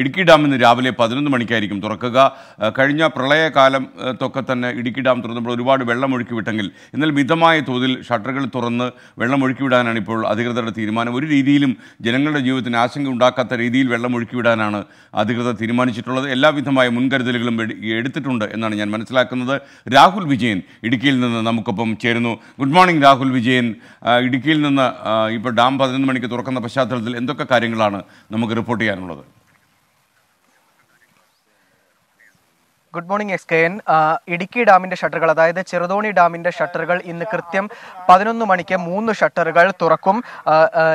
Idukki dam ഇന്ന് രാവിലെ പതിനൊന്ന് മണിക്കായിരിക്കും തുറക്കുക കഴിഞ്ഞ പ്രളയകാലം തൊക്കെ തന്നെ ഇടുക്കി ഡാം തുറന്നപ്പോൾ ഒരുപാട് വെള്ളം ഒഴുക്കി വിട്ടെങ്കിൽ എന്നാൽ മിതമായ തോതിൽ ഷട്ടറുകൾ തുറന്ന് വെള്ളം ഒഴുക്കി വിടാനാണ് ഇപ്പോൾ അധികൃതരുടെ തീരുമാനം ഒരു രീതിയിലും ജനങ്ങളുടെ ജീവിതത്തിന് ആശങ്ക ഉണ്ടാക്കാത്ത രീതിയിൽ വെള്ളം ഒഴുക്കി വിടാനാണ് അധികൃതർ തീരുമാനിച്ചിട്ടുള്ളത് എല്ലാവിധമായ മുൻകരുതലുകളും എടുത്തിട്ടുണ്ട് എന്നാണ് ഞാൻ മനസ്സിലാക്കുന്നത് രാഹുൽ വിജയൻ ഇടുക്കിയിൽ നിന്ന് നമുക്കൊപ്പം ചേരുന്നു ഗുഡ് മോർണിംഗ് രാഹുൽ വിജയൻ ഇടുക്കിയിൽ നിന്ന് ഇപ്പോൾ ഡാം പതിനൊന്ന് മണിക്ക് തുറക്കുന്ന പശ്ചാത്തലത്തിൽ എന്തൊക്കെ കാര്യങ്ങളാണ് നമുക്ക് റിപ്പോർട്ട് ചെയ്യാനുള്ളത് good morning S K N Idukki ഡാമിന്റെ ഷട്ടറുകൾ അതായത് ചെറുതോണി ഡാമിന്റെ ഷട്ടറുകൾ ഇന്ന് കൃത്യം പതിനൊന്ന് മണിക്ക് മൂന്ന് ഷട്ടറുകൾ തുറക്കും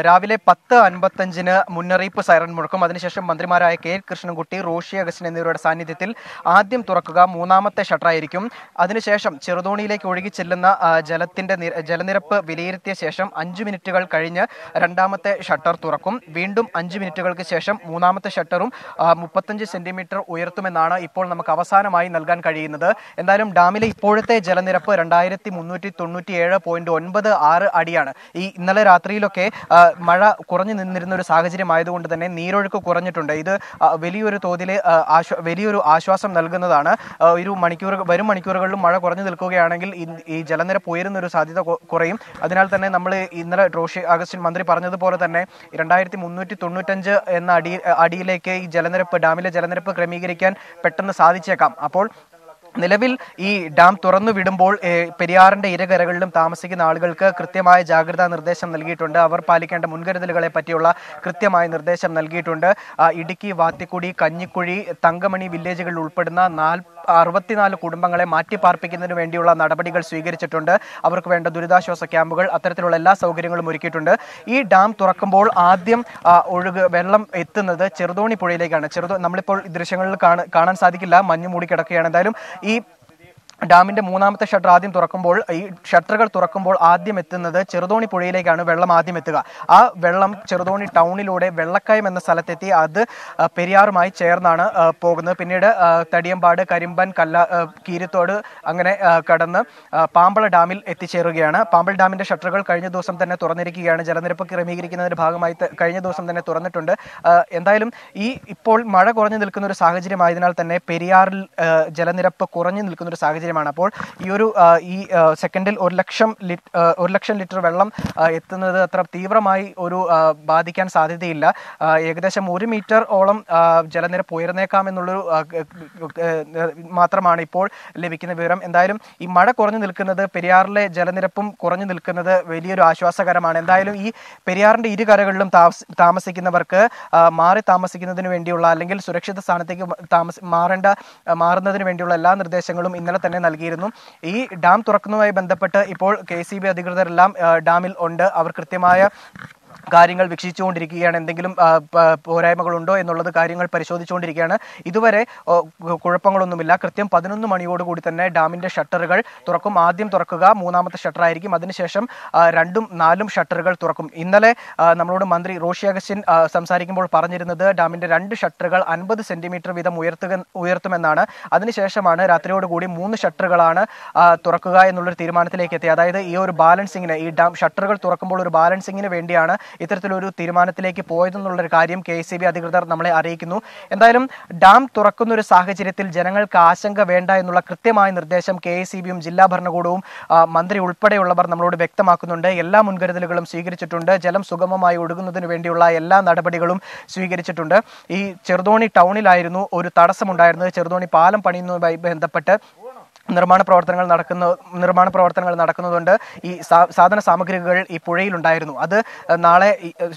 രാവിലെ പത്ത് അൻപത്തഞ്ചിന് മുന്നറിയിപ്പ് സൈറൺ മുഴക്കും അതിനുശേഷം മന്ത്രിമാരായ കെ കൃഷ്ണൻകുട്ടി റോഷി അഗസ്റ്റിൻ എന്നിവരുടെ സാന്നിധ്യത്തിൽ ആദ്യം തുറക്കുക മൂന്നാമത്തെ ഷട്ടറായിരിക്കും അതിനുശേഷം ചെറുതോണിയിലേക്ക് ഒഴുകി ചെല്ലുന്ന ജലത്തിന്റെ ജലനിരപ്പ് വിലയിരുത്തിയ ശേഷം അഞ്ച് മിനിറ്റുകൾ കഴിഞ്ഞ് രണ്ടാമത്തെ ഷട്ടർ തുറക്കും വീണ്ടും അഞ്ച് മിനിറ്റുകൾക്ക് ശേഷം മൂന്നാമത്തെ ഷട്ടറും മുപ്പത്തഞ്ച് സെന്റിമീറ്റർ ഉയർത്തുമെന്നാണ് ഇപ്പോൾ നമുക്ക് അവസാനം സമാധാനമായി നൽകാൻ കഴിയുന്നത് എന്തായാലും ഡാമിലെ ഇപ്പോഴത്തെ ജലനിരപ്പ് രണ്ടായിരത്തി മുന്നൂറ്റി തൊണ്ണൂറ്റി ഏഴ് പോയിന്റ് ഒൻപത് ആറ് അടിയാണ് ഈ ഇന്നലെ രാത്രിയിലൊക്കെ മഴ കുറഞ്ഞു നിന്നിരുന്ന ഒരു സാഹചര്യം ആയതുകൊണ്ട് തന്നെ നീരൊഴുക്ക് കുറഞ്ഞിട്ടുണ്ട് ഇത് വലിയൊരു തോതിൽ വലിയൊരു ആശ്വാസം നൽകുന്നതാണ് ഒരു മണിക്കൂർ വരും മണിക്കൂറുകളിലും മഴ കുറഞ്ഞു നിൽക്കുകയാണെങ്കിൽ ഈ ജലനിരപ്പ് ഉയരുന്ന ഒരു സാധ്യത കുറയും അതിനാൽ തന്നെ നമ്മൾ ഇന്നലെ റോഷി അഗസ്റ്റിൻ മന്ത്രി പറഞ്ഞതുപോലെ തന്നെ രണ്ടായിരത്തി മുന്നൂറ്റി തൊണ്ണൂറ്റഞ്ച് എന്ന അടി അടിയിലേക്ക് ഈ ജലനിരപ്പ് ഡാമിലെ ജലനിരപ്പ് ക്രമീകരിക്കാൻ പെട്ടെന്ന് സാധിച്ചേക്കാം അപ്പോൾ നിലവിൽ ഈ ഡാം തുറന്നു വിടുമ്പോൾ പെരിയാറിന്റെ ഇരകരകളിലും താമസിക്കുന്ന ആളുകൾക്ക് കൃത്യമായ ജാഗ്രതാ നിർദ്ദേശം നൽകിയിട്ടുണ്ട് അവർ പാലിക്കേണ്ട മുൻകരുതലുകളെ പറ്റിയുള്ള കൃത്യമായ നിർദ്ദേശം നൽകിയിട്ടുണ്ട് ഇടുക്കി വാത്തിക്കുടി കഞ്ഞിക്കുഴി തങ്കമണി വില്ലേജുകളിൽ ഉൾപ്പെടുന്ന നാല് അറുപത്തിനാല് കുടുംബങ്ങളെ മാറ്റിപ്പാർപ്പിക്കുന്നതിന് വേണ്ടിയുള്ള നടപടികൾ സ്വീകരിച്ചിട്ടുണ്ട് അവർക്ക് വേണ്ട ദുരിതാശ്വാസ ക്യാമ്പുകൾ അത്തരത്തിലുള്ള എല്ലാ സൗകര്യങ്ങളും ഒരുക്കിയിട്ടുണ്ട് ഈ ഡാം തുറക്കുമ്പോൾ ആദ്യം ഒഴുക് വെള്ളം എത്തുന്നത് ചെറുതോണി പുഴയിലേക്കാണ് ചെറുതോ നമ്മളിപ്പോൾ ദൃശ്യങ്ങളിൽ കാണാൻ സാധിക്കില്ല മഞ്ഞ് മൂടി കിടക്കുകയാണ് എന്തായാലും ഈ ഡാമിന്റെ മൂന്നാമത്തെ ഷട്ടർ ആദ്യം തുറക്കുമ്പോൾ ഈ ഷട്ടറുകൾ തുറക്കുമ്പോൾ ആദ്യം എത്തുന്നത് ചെറുതോണി പുഴയിലേക്കാണ് വെള്ളം ആദ്യം എത്തുക ആ വെള്ളം ചെറുതോണി ടൗണിലൂടെ വെള്ളക്കയം എന്ന സ്ഥലത്തെത്തി അത് പെരിയാറുമായി ചേർന്നാണ് പോകുന്നത് പിന്നീട് തടിയമ്പാട് കരിമ്പൻ കല്ല കീരിത്തോട് അങ്ങനെ കടന്ന് പാമ്പള ഡാമിൽ എത്തിച്ചേരുകയാണ് പാമ്പള ഡാമിന്റെ ഷട്ടറുകൾ കഴിഞ്ഞ ദിവസം തന്നെ തുറന്നിരിക്കുകയാണ് ജലനിരപ്പ് ക്രമീകരിക്കുന്നതിൻ്റെ ഭാഗമായി കഴിഞ്ഞ ദിവസം തന്നെ തുറന്നിട്ടുണ്ട് എന്തായാലും ഈ ഇപ്പോൾ മഴ കുറഞ്ഞു നിൽക്കുന്ന ഒരു സാഹചര്യമായതിനാൽ തന്നെ പെരിയാറിൽ ജലനിരപ്പ് കുറഞ്ഞു നിൽക്കുന്ന ഒരു സാഹചര്യം സാഹചര്യമാണ് അപ്പോൾ ഈ ഒരു ഈ സെക്കൻഡിൽ ഒരു ലക്ഷം ലിറ്റ് ഒരു ലക്ഷം ലിറ്റർ വെള്ളം എത്തുന്നത് അത്ര തീവ്രമായി ഒരു ബാധിക്കാൻ സാധ്യതയില്ല ഏകദേശം ഒരു മീറ്റർ ഓളം ജലനിരപ്പ് എന്നുള്ളൊരു മാത്രമാണ് ഇപ്പോൾ ലഭിക്കുന്ന വിവരം എന്തായാലും ഈ മഴ കുറഞ്ഞു നിൽക്കുന്നത് പെരിയാറിലെ ജലനിരപ്പും കുറഞ്ഞു നിൽക്കുന്നത് വലിയൊരു ആശ്വാസകരമാണ് എന്തായാലും ഈ പെരിയാറിൻ്റെ ഇരുകരകളിലും താമസിക്കുന്നവർക്ക് മാറി താമസിക്കുന്നതിന് വേണ്ടിയുള്ള അല്ലെങ്കിൽ സുരക്ഷിത സ്ഥാനത്തേക്ക് താമസി മാറേണ്ട മാറുന്നതിന് വേണ്ടിയുള്ള എല്ലാ നിർദ്ദേശങ്ങളും ഇന്നലെ തന്നെ നൽകിയിരുന്നു ഈ ഡാം തുറക്കുന്നതുമായി ബന്ധപ്പെട്ട് ഇപ്പോൾ കെ സി ബി അധികൃതരെല്ലാം ഡാമിൽ ഉണ്ട് അവർ കൃത്യമായ കാര്യങ്ങൾ വീക്ഷിച്ചുകൊണ്ടിരിക്കുകയാണ് എന്തെങ്കിലും പോരായ്മകളുണ്ടോ എന്നുള്ളത് കാര്യങ്ങൾ പരിശോധിച്ചുകൊണ്ടിരിക്കുകയാണ് ഇതുവരെ കുഴപ്പങ്ങളൊന്നുമില്ല കൃത്യം പതിനൊന്ന് കൂടി തന്നെ ഡാമിന്റെ ഷട്ടറുകൾ തുറക്കും ആദ്യം തുറക്കുക മൂന്നാമത്തെ ഷട്ടർ ആയിരിക്കും അതിനുശേഷം രണ്ടും നാലും ഷട്ടറുകൾ തുറക്കും ഇന്നലെ നമ്മളോട് മന്ത്രി റോഷി അഗസ്റ്റിൻ സംസാരിക്കുമ്പോൾ പറഞ്ഞിരുന്നത് ഡാമിന്റെ രണ്ട് ഷട്ടറുകൾ അൻപത് സെന്റിമീറ്റർ വീതം ഉയർത്തുക ഉയർത്തുമെന്നാണ് അതിനുശേഷമാണ് രാത്രിയോടുകൂടി മൂന്ന് ഷട്ടറുകളാണ് തുറക്കുക എന്നുള്ളൊരു തീരുമാനത്തിലേക്ക് എത്തിയത് അതായത് ഈ ഒരു ബാലൻസിങ്ങിന് ഈ ഡാം ഷട്ടറുകൾ തുറക്കുമ്പോൾ ഒരു ബാലൻസിങ്ങിന് വേണ്ടിയാണ് ഇത്തരത്തിലൊരു തീരുമാനത്തിലേക്ക് പോയതെന്നുള്ളൊരു കാര്യം കെ അധികൃതർ നമ്മളെ അറിയിക്കുന്നു എന്തായാലും ഡാം തുറക്കുന്ന ഒരു സാഹചര്യത്തിൽ ജനങ്ങൾക്ക് ആശങ്ക വേണ്ട എന്നുള്ള കൃത്യമായ നിർദ്ദേശം കെ ജില്ലാ ഭരണകൂടവും മന്ത്രി ഉൾപ്പെടെയുള്ളവർ നമ്മളോട് വ്യക്തമാക്കുന്നുണ്ട് എല്ലാ മുൻകരുതലുകളും സ്വീകരിച്ചിട്ടുണ്ട് ജലം സുഗമമായി ഒഴുകുന്നതിന് വേണ്ടിയുള്ള എല്ലാ നടപടികളും സ്വീകരിച്ചിട്ടുണ്ട് ഈ ചെറുതോണി ടൗണിലായിരുന്നു ഒരു തടസ്സമുണ്ടായിരുന്നത് ചെറുതോണി പാലം പണിയുന്നതുമായി ബന്ധപ്പെട്ട് നിർമ്മാണ പ്രവർത്തനങ്ങൾ നടക്കുന്ന നിർമ്മാണ പ്രവർത്തനങ്ങൾ നടക്കുന്നതുകൊണ്ട് ഈ സാധന സാമഗ്രികൾ ഈ പുഴയിലുണ്ടായിരുന്നു അത് നാളെ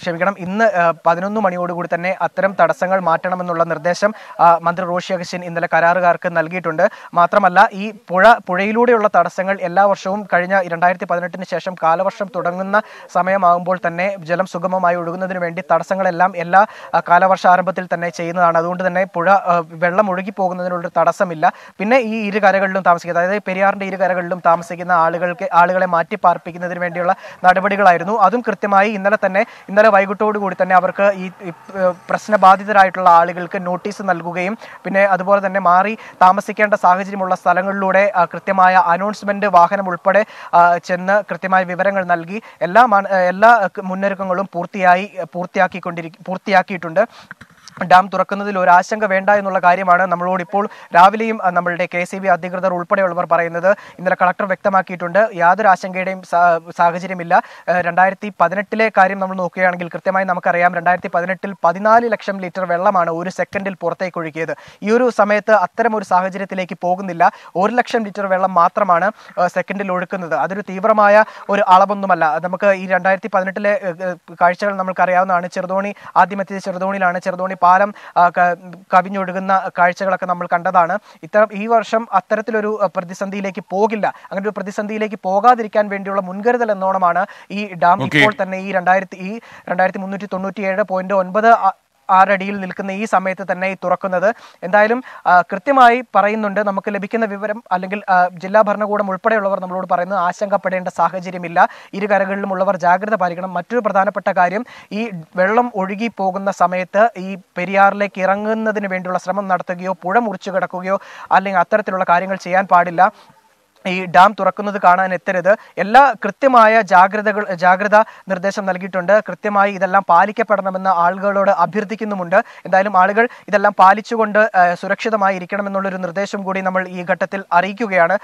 ക്ഷമിക്കണം ഇന്ന് പതിനൊന്ന് മണിയോടുകൂടി തന്നെ അത്തരം തടസ്സങ്ങൾ മാറ്റണമെന്നുള്ള നിർദ്ദേശം മന്ത്രി റോഷി അഗസ്റ്റിൻ ഇന്നലെ കരാറുകാർക്ക് നൽകിയിട്ടുണ്ട് മാത്രമല്ല ഈ പുഴ പുഴയിലൂടെയുള്ള തടസ്സങ്ങൾ എല്ലാ വർഷവും കഴിഞ്ഞ രണ്ടായിരത്തി പതിനെട്ടിന് ശേഷം കാലവർഷം തുടങ്ങുന്ന സമയമാകുമ്പോൾ തന്നെ ജലം സുഗമമായി ഒഴുകുന്നതിന് വേണ്ടി തടസ്സങ്ങളെല്ലാം എല്ലാ കാലവർഷാരംഭത്തിൽ തന്നെ ചെയ്യുന്നതാണ് അതുകൊണ്ട് തന്നെ പുഴ വെള്ളം ഒഴുകി പോകുന്നതിനുള്ളൊരു തടസ്സമില്ല പിന്നെ ഈ ഇരു കരകളിലും താമസം താമസിക്കുന്നത് അതായത് പെരിയാറിന്റെ ഇരു കരകളിലും താമസിക്കുന്ന ആളുകൾക്ക് ആളുകളെ മാറ്റി പാർപ്പിക്കുന്നതിന് വേണ്ടിയുള്ള നടപടികളായിരുന്നു അതും കൃത്യമായി ഇന്നലെ തന്നെ ഇന്നലെ കൂടി തന്നെ അവർക്ക് ഈ പ്രശ്നബാധിതരായിട്ടുള്ള ആളുകൾക്ക് നോട്ടീസ് നൽകുകയും പിന്നെ അതുപോലെ തന്നെ മാറി താമസിക്കേണ്ട സാഹചര്യമുള്ള സ്ഥലങ്ങളിലൂടെ കൃത്യമായ അനൗൺസ്മെന്റ് വാഹനം ഉൾപ്പെടെ ചെന്ന് കൃത്യമായ വിവരങ്ങൾ നൽകി എല്ലാ എല്ലാ മുന്നൊരുക്കങ്ങളും പൂർത്തിയായി പൂർത്തിയാക്കിക്കൊണ്ടിരിക്കും പൂർത്തിയാക്കിയിട്ടുണ്ട് ഡാം തുറക്കുന്നതിൽ ഒരു ആശങ്ക വേണ്ട എന്നുള്ള കാര്യമാണ് നമ്മളോട് ഇപ്പോൾ രാവിലെയും നമ്മളുടെ കെ സി ബി അധികൃതർ ഉൾപ്പെടെയുള്ളവർ പറയുന്നത് ഇന്നലെ കളക്ടർ വ്യക്തമാക്കിയിട്ടുണ്ട് യാതൊരു ആശങ്കയുടെയും സാഹചര്യമില്ല രണ്ടായിരത്തി പതിനെട്ടിലെ കാര്യം നമ്മൾ നോക്കുകയാണെങ്കിൽ കൃത്യമായി നമുക്കറിയാം രണ്ടായിരത്തി പതിനെട്ടിൽ പതിനാല് ലക്ഷം ലിറ്റർ വെള്ളമാണ് ഒരു സെക്കൻഡിൽ പുറത്തേക്ക് ഒഴുകിയത് ഈ ഒരു സമയത്ത് അത്തരം ഒരു സാഹചര്യത്തിലേക്ക് പോകുന്നില്ല ഒരു ലക്ഷം ലിറ്റർ വെള്ളം മാത്രമാണ് സെക്കൻഡിൽ ഒഴുക്കുന്നത് അതൊരു തീവ്രമായ ഒരു അളവൊന്നുമല്ല നമുക്ക് ഈ രണ്ടായിരത്തി പതിനെട്ടിലെ കാഴ്ചകൾ നമുക്കറിയാവുന്നതാണ് ചെറുതോണി ആദ്യം ചെറുതോണിയിലാണ് ചെറുതോണി പാലം കവിഞ്ഞൊഴുകുന്ന കാഴ്ചകളൊക്കെ നമ്മൾ കണ്ടതാണ് ഇത്തരം ഈ വർഷം അത്തരത്തിലൊരു പ്രതിസന്ധിയിലേക്ക് പോകില്ല അങ്ങനെ ഒരു പ്രതിസന്ധിയിലേക്ക് പോകാതിരിക്കാൻ വേണ്ടിയുള്ള മുൻകരുതൽ എന്നോണമാണ് ഈ ഡാം ഇപ്പോൾ തന്നെ ഈ രണ്ടായിരത്തി ഈ രണ്ടായിരത്തി മുന്നൂറ്റി തൊണ്ണൂറ്റി ഏഴ് പോയിന്റ് ഒൻപത് ആറടിയിൽ നിൽക്കുന്ന ഈ സമയത്ത് തന്നെ തുറക്കുന്നത് എന്തായാലും കൃത്യമായി പറയുന്നുണ്ട് നമുക്ക് ലഭിക്കുന്ന വിവരം അല്ലെങ്കിൽ ജില്ലാ ഭരണകൂടം ഉൾപ്പെടെയുള്ളവർ നമ്മളോട് പറയുന്നത് ആശങ്കപ്പെടേണ്ട സാഹചര്യമില്ല ഇരു ഉള്ളവർ ജാഗ്രത പാലിക്കണം മറ്റൊരു പ്രധാനപ്പെട്ട കാര്യം ഈ വെള്ളം ഒഴുകി പോകുന്ന സമയത്ത് ഈ പെരിയാറിലേക്ക് ഇറങ്ങുന്നതിന് വേണ്ടിയുള്ള ശ്രമം നടത്തുകയോ പുഴ മുറിച്ചു കിടക്കുകയോ അല്ലെങ്കിൽ അത്തരത്തിലുള്ള കാര്യങ്ങൾ ചെയ്യാൻ പാടില്ല ഈ ഡാം തുറക്കുന്നത് കാണാൻ എത്തരുത് എല്ലാ കൃത്യമായ ജാഗ്രതകൾ ജാഗ്രത നിർദ്ദേശം നൽകിയിട്ടുണ്ട് കൃത്യമായി ഇതെല്ലാം പാലിക്കപ്പെടണമെന്ന് ആളുകളോട് അഭ്യർത്ഥിക്കുന്നുമുണ്ട് എന്തായാലും ആളുകൾ ഇതെല്ലാം പാലിച്ചുകൊണ്ട് സുരക്ഷിതമായി ഇരിക്കണമെന്നുള്ളൊരു നിർദ്ദേശം കൂടി നമ്മൾ ഈ ഘട്ടത്തിൽ അറിയിക്കുകയാണ്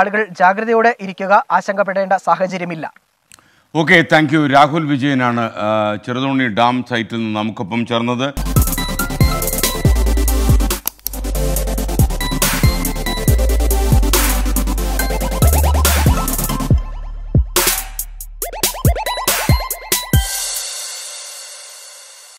ആളുകൾ ജാഗ്രതയോടെ ഇരിക്കുക ആശങ്കപ്പെടേണ്ട സാഹചര്യമില്ല ഓക്കെ താങ്ക് യു രാഹുൽ വിജയനാണ് ചെറുതോണി ഡാം സൈറ്റിൽ നിന്ന് നമുക്കൊപ്പം ചേർന്നത്